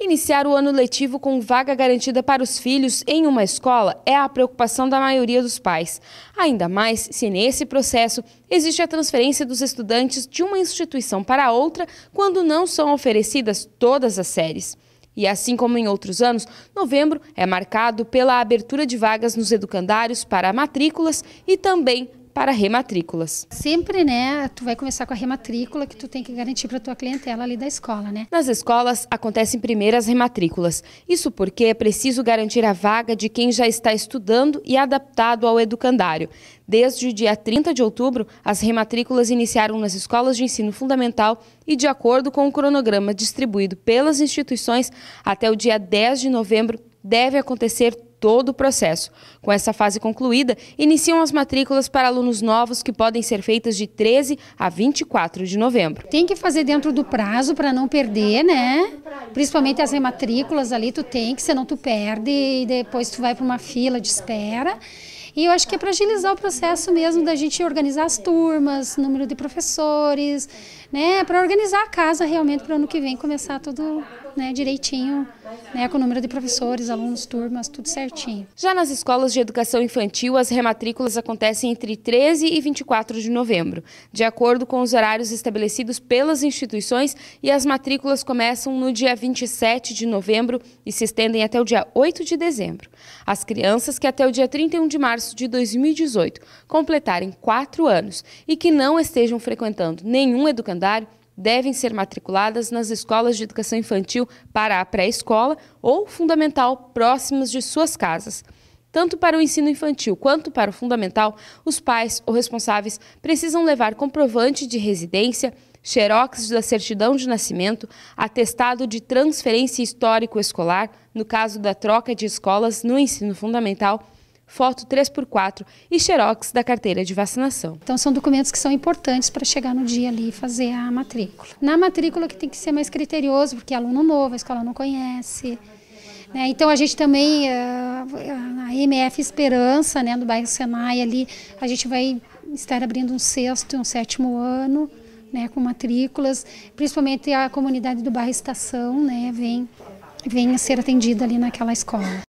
Iniciar o ano letivo com vaga garantida para os filhos em uma escola é a preocupação da maioria dos pais. Ainda mais se nesse processo existe a transferência dos estudantes de uma instituição para outra quando não são oferecidas todas as séries. E assim como em outros anos, novembro é marcado pela abertura de vagas nos educandários para matrículas e também para rematrículas. Sempre, né, tu vai começar com a rematrícula que tu tem que garantir para tua clientela ali da escola, né? Nas escolas acontecem primeiras rematrículas. Isso porque é preciso garantir a vaga de quem já está estudando e adaptado ao educandário. Desde o dia 30 de outubro, as rematrículas iniciaram nas escolas de ensino fundamental e, de acordo com o cronograma distribuído pelas instituições, até o dia 10 de novembro deve acontecer todo o processo. Com essa fase concluída, iniciam as matrículas para alunos novos que podem ser feitas de 13 a 24 de novembro. Tem que fazer dentro do prazo para não perder, né? Principalmente as rematrículas ali, tu tem que, senão tu perde e depois tu vai para uma fila de espera. E eu acho que é para agilizar o processo mesmo da gente organizar as turmas, número de professores, né, para organizar a casa realmente para o ano que vem começar tudo né, direitinho, né, com o número de professores, alunos, turmas, tudo certinho. Já nas escolas de educação infantil, as rematrículas acontecem entre 13 e 24 de novembro, de acordo com os horários estabelecidos pelas instituições, e as matrículas começam no dia 27 de novembro e se estendem até o dia 8 de dezembro. As crianças que até o dia 31 de março março de 2018 completarem quatro anos e que não estejam frequentando nenhum educandário, devem ser matriculadas nas escolas de educação infantil para a pré-escola ou fundamental próximas de suas casas. Tanto para o ensino infantil quanto para o fundamental, os pais ou responsáveis precisam levar comprovante de residência, xerox da certidão de nascimento, atestado de transferência histórico escolar, no caso da troca de escolas no ensino fundamental, foto 3x4 e xerox da carteira de vacinação. Então são documentos que são importantes para chegar no dia ali e fazer a matrícula. Na matrícula que tem que ser mais criterioso, porque é aluno novo, a escola não conhece. Né? Então a gente também, eh, a MF Esperança, né, do bairro Senai ali, a gente vai estar abrindo um sexto e um sétimo ano. Né, com matrículas, principalmente a comunidade do bairro Estação, né, vem, vem a ser atendida ali naquela escola.